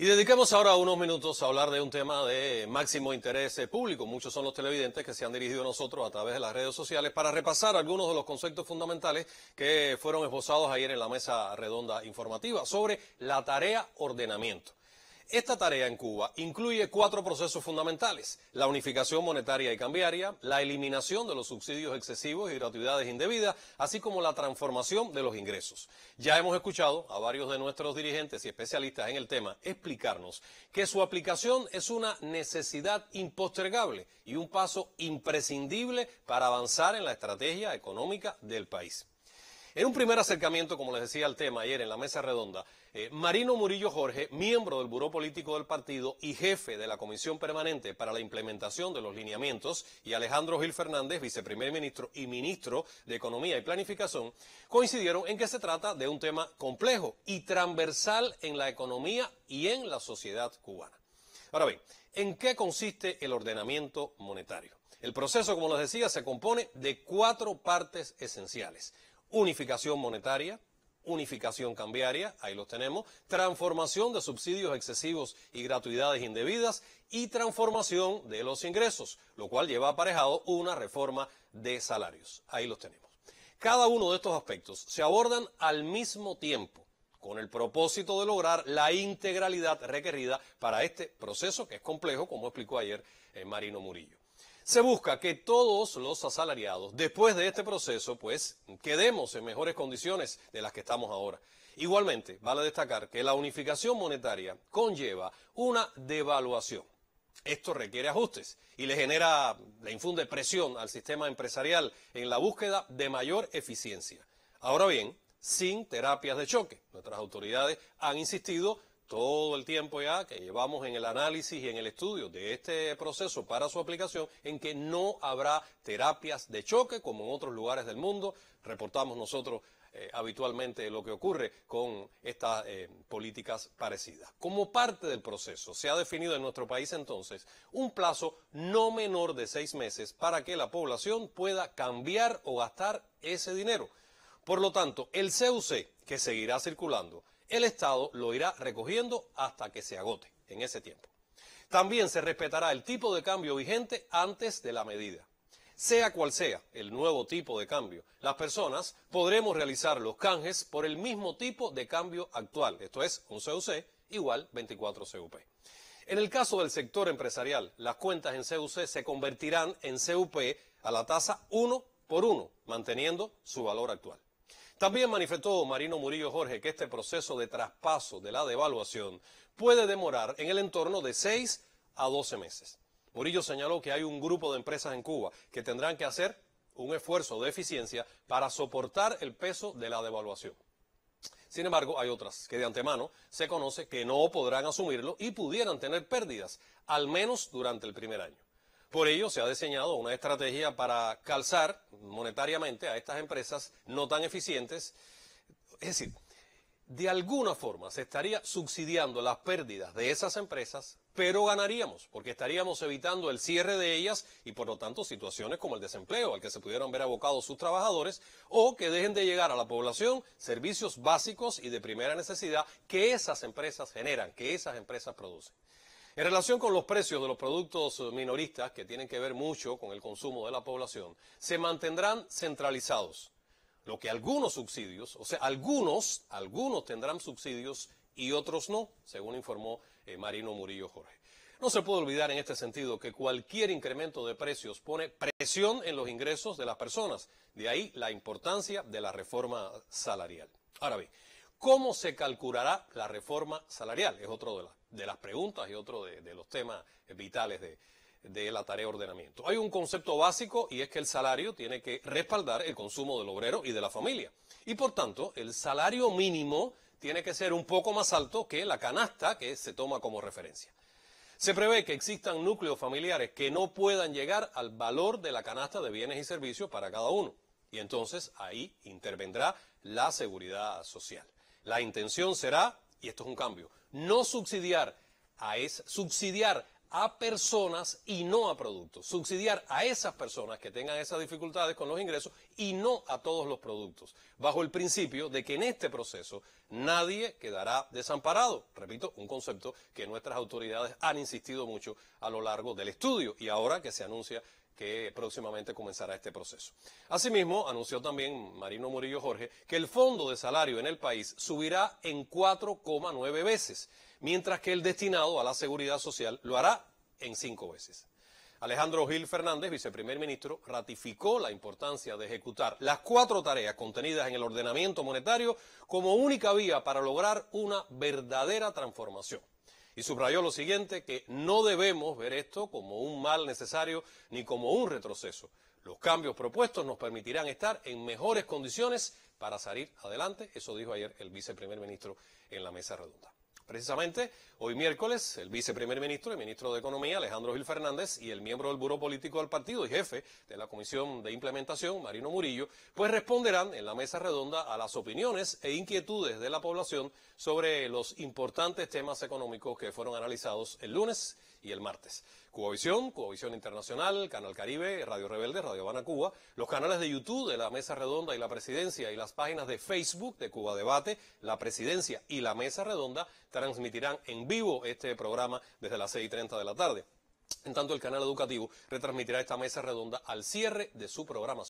Y dediquemos ahora unos minutos a hablar de un tema de máximo interés eh, público. Muchos son los televidentes que se han dirigido a nosotros a través de las redes sociales para repasar algunos de los conceptos fundamentales que fueron esbozados ayer en la mesa redonda informativa sobre la tarea ordenamiento. Esta tarea en Cuba incluye cuatro procesos fundamentales, la unificación monetaria y cambiaria, la eliminación de los subsidios excesivos y gratuidades indebidas, así como la transformación de los ingresos. Ya hemos escuchado a varios de nuestros dirigentes y especialistas en el tema explicarnos que su aplicación es una necesidad impostergable y un paso imprescindible para avanzar en la estrategia económica del país. En un primer acercamiento, como les decía al tema ayer en la mesa redonda, eh, Marino Murillo Jorge, miembro del Buró Político del Partido y jefe de la Comisión Permanente para la Implementación de los Lineamientos, y Alejandro Gil Fernández, viceprimer ministro y ministro de Economía y Planificación, coincidieron en que se trata de un tema complejo y transversal en la economía y en la sociedad cubana. Ahora bien, ¿en qué consiste el ordenamiento monetario? El proceso, como les decía, se compone de cuatro partes esenciales unificación monetaria, unificación cambiaria, ahí los tenemos, transformación de subsidios excesivos y gratuidades indebidas y transformación de los ingresos, lo cual lleva aparejado una reforma de salarios. Ahí los tenemos. Cada uno de estos aspectos se abordan al mismo tiempo con el propósito de lograr la integralidad requerida para este proceso que es complejo, como explicó ayer eh, Marino Murillo. Se busca que todos los asalariados, después de este proceso, pues quedemos en mejores condiciones de las que estamos ahora. Igualmente, vale destacar que la unificación monetaria conlleva una devaluación. Esto requiere ajustes y le genera, le infunde presión al sistema empresarial en la búsqueda de mayor eficiencia. Ahora bien, sin terapias de choque, nuestras autoridades han insistido todo el tiempo ya que llevamos en el análisis y en el estudio de este proceso para su aplicación, en que no habrá terapias de choque como en otros lugares del mundo. Reportamos nosotros eh, habitualmente lo que ocurre con estas eh, políticas parecidas. Como parte del proceso, se ha definido en nuestro país entonces un plazo no menor de seis meses para que la población pueda cambiar o gastar ese dinero. Por lo tanto, el CUC, que seguirá circulando, el Estado lo irá recogiendo hasta que se agote en ese tiempo. También se respetará el tipo de cambio vigente antes de la medida. Sea cual sea el nuevo tipo de cambio, las personas podremos realizar los canjes por el mismo tipo de cambio actual, esto es un CUC igual 24 CUP. En el caso del sector empresarial, las cuentas en CUC se convertirán en CUP a la tasa 1 por 1, manteniendo su valor actual. También manifestó Marino Murillo Jorge que este proceso de traspaso de la devaluación puede demorar en el entorno de 6 a 12 meses. Murillo señaló que hay un grupo de empresas en Cuba que tendrán que hacer un esfuerzo de eficiencia para soportar el peso de la devaluación. Sin embargo, hay otras que de antemano se conoce que no podrán asumirlo y pudieran tener pérdidas, al menos durante el primer año. Por ello, se ha diseñado una estrategia para calzar monetariamente a estas empresas no tan eficientes. Es decir, de alguna forma se estaría subsidiando las pérdidas de esas empresas, pero ganaríamos, porque estaríamos evitando el cierre de ellas y por lo tanto situaciones como el desempleo al que se pudieron ver abocados sus trabajadores o que dejen de llegar a la población servicios básicos y de primera necesidad que esas empresas generan, que esas empresas producen. En relación con los precios de los productos minoristas, que tienen que ver mucho con el consumo de la población, se mantendrán centralizados. Lo que algunos subsidios, o sea, algunos, algunos tendrán subsidios y otros no, según informó eh, Marino Murillo Jorge. No se puede olvidar en este sentido que cualquier incremento de precios pone presión en los ingresos de las personas. De ahí la importancia de la reforma salarial. Ahora bien, ¿Cómo se calculará la reforma salarial? Es otro de, de las preguntas y otro de, los temas vitales de, de la tarea de ordenamiento. Hay un concepto básico y es que el salario tiene que respaldar el consumo del obrero y de la familia. Y por tanto, el salario mínimo tiene que ser un poco más alto que la canasta que se toma como referencia. Se prevé que existan núcleos familiares que no puedan llegar al valor de la canasta de bienes y servicios para cada uno. Y entonces ahí intervendrá la seguridad social. La intención será, y esto es un cambio, no subsidiar, a es, subsidiar a personas y no a productos. Subsidiar a esas personas que tengan esas dificultades con los ingresos y no a todos los productos, bajo el principio de que en este proceso nadie quedará desamparado. Repito, un concepto que nuestras autoridades han insistido mucho a lo largo del estudio y ahora que se anuncia que próximamente comenzará este proceso. Asimismo, anunció también Marino Murillo Jorge que el fondo de salario en el país subirá en 4,9 veces mientras que el destinado a la seguridad social lo hará en cinco veces. Alejandro Gil Fernández, viceprimer ministro, ratificó la importancia de ejecutar las cuatro tareas contenidas en el ordenamiento monetario como única vía para lograr una verdadera transformación. Y subrayó lo siguiente, que no debemos ver esto como un mal necesario ni como un retroceso. Los cambios propuestos nos permitirán estar en mejores condiciones para salir adelante. Eso dijo ayer el viceprimer ministro en la mesa redonda. Precisamente, hoy miércoles, el viceprimer ministro y ministro de Economía, Alejandro Gil Fernández, y el miembro del Buró Político del Partido y jefe de la Comisión de Implementación, Marino Murillo, pues responderán en la mesa redonda a las opiniones e inquietudes de la población sobre los importantes temas económicos que fueron analizados el lunes y el martes. Cubavisión, Cubavisión Internacional, Canal Caribe, Radio Rebelde, Radio Habana Cuba, los canales de YouTube de la Mesa Redonda y la Presidencia y las páginas de Facebook de Cuba Debate, la Presidencia y la Mesa Redonda transmitirán en vivo este programa desde las 6.30 de la tarde. En tanto, el canal educativo retransmitirá esta mesa redonda al cierre de su programa.